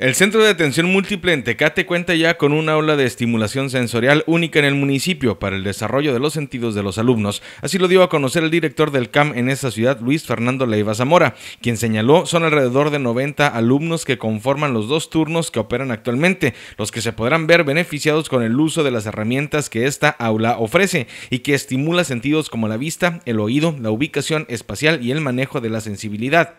El Centro de Atención Múltiple en Tecate cuenta ya con una aula de estimulación sensorial única en el municipio para el desarrollo de los sentidos de los alumnos. Así lo dio a conocer el director del CAM en esta ciudad, Luis Fernando Leiva Zamora, quien señaló son alrededor de 90 alumnos que conforman los dos turnos que operan actualmente, los que se podrán ver beneficiados con el uso de las herramientas que esta aula ofrece y que estimula sentidos como la vista, el oído, la ubicación espacial y el manejo de la sensibilidad.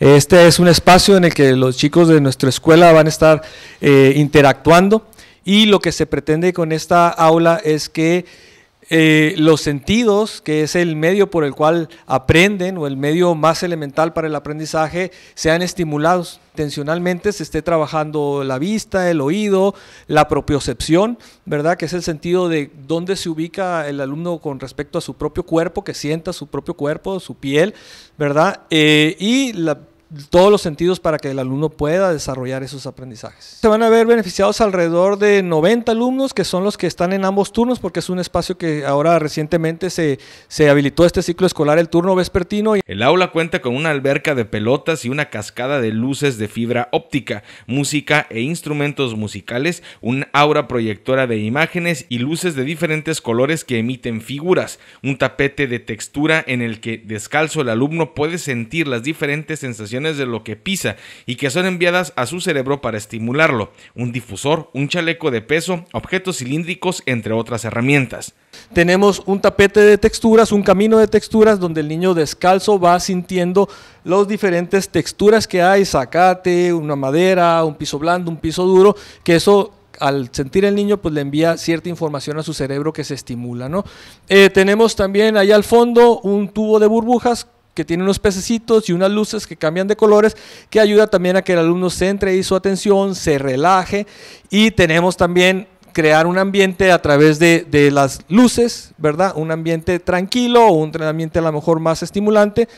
Este es un espacio en el que los chicos de nuestra escuela van a estar eh, interactuando y lo que se pretende con esta aula es que eh, los sentidos, que es el medio por el cual aprenden o el medio más elemental para el aprendizaje, sean estimulados. Tensionalmente se esté trabajando la vista, el oído, la propiocepción, ¿verdad? Que es el sentido de dónde se ubica el alumno con respecto a su propio cuerpo, que sienta su propio cuerpo, su piel, ¿verdad? Eh, y la todos los sentidos para que el alumno pueda desarrollar esos aprendizajes. Se van a ver beneficiados alrededor de 90 alumnos, que son los que están en ambos turnos, porque es un espacio que ahora recientemente se, se habilitó este ciclo escolar, el turno vespertino. El aula cuenta con una alberca de pelotas y una cascada de luces de fibra óptica, música e instrumentos musicales, un aura proyectora de imágenes y luces de diferentes colores que emiten figuras, un tapete de textura en el que descalzo el alumno puede sentir las diferentes sensaciones de lo que pisa y que son enviadas a su cerebro para estimularlo, un difusor, un chaleco de peso, objetos cilíndricos, entre otras herramientas. Tenemos un tapete de texturas, un camino de texturas donde el niño descalzo va sintiendo las diferentes texturas que hay, zacate, una madera, un piso blando, un piso duro, que eso al sentir el niño, pues le envía cierta información a su cerebro que se estimula, ¿no? Eh, tenemos también ahí al fondo un tubo de burbujas que tiene unos pececitos y unas luces que cambian de colores, que ayuda también a que el alumno centre y su atención, se relaje. Y tenemos también crear un ambiente a través de, las luces, ¿verdad? Un ambiente tranquilo, o un ambiente a lo mejor más estimulante.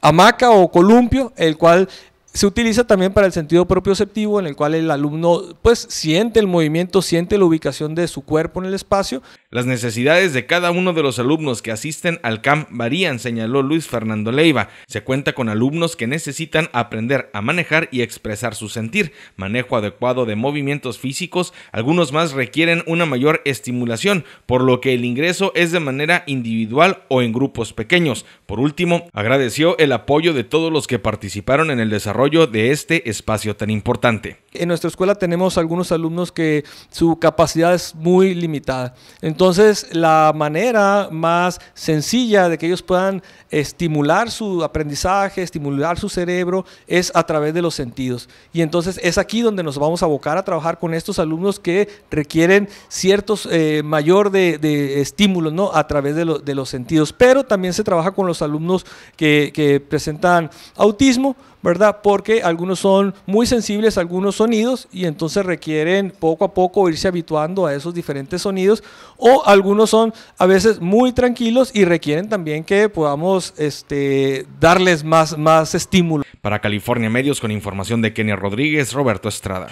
Hamaca o columpio, el cual se utiliza también para el sentido propioceptivo, en el cual el alumno pues siente el movimiento, siente la ubicación de su cuerpo en el espacio. Las necesidades de cada uno de los alumnos que asisten al CAMP varían, señaló Luis Fernando Leiva. Se cuenta con alumnos que necesitan aprender a manejar y expresar su sentir, manejo adecuado de movimientos físicos, algunos más requieren una mayor estimulación, por lo que el ingreso es de manera individual o en grupos pequeños. Por último, agradeció el apoyo de todos los que participaron en el desarrollo de este espacio tan importante. En nuestra escuela tenemos algunos alumnos que su capacidad es muy limitada. Entonces, la manera más sencilla de que ellos puedan estimular su aprendizaje, estimular su cerebro, es a través de los sentidos. Y entonces es aquí donde nos vamos a abocar a trabajar con estos alumnos que requieren ciertos eh, mayor de, de, estímulos ¿no? a través de, de, los sentidos. Pero también se trabaja con los alumnos que, que presentan autismo ¿verdad? Porque algunos son muy sensibles a algunos sonidos y entonces requieren poco a poco irse habituando a esos diferentes sonidos o algunos son a veces muy tranquilos y requieren también que podamos este, darles más, más estímulo. Para California Medios con información de Kenia Rodríguez, Roberto Estrada.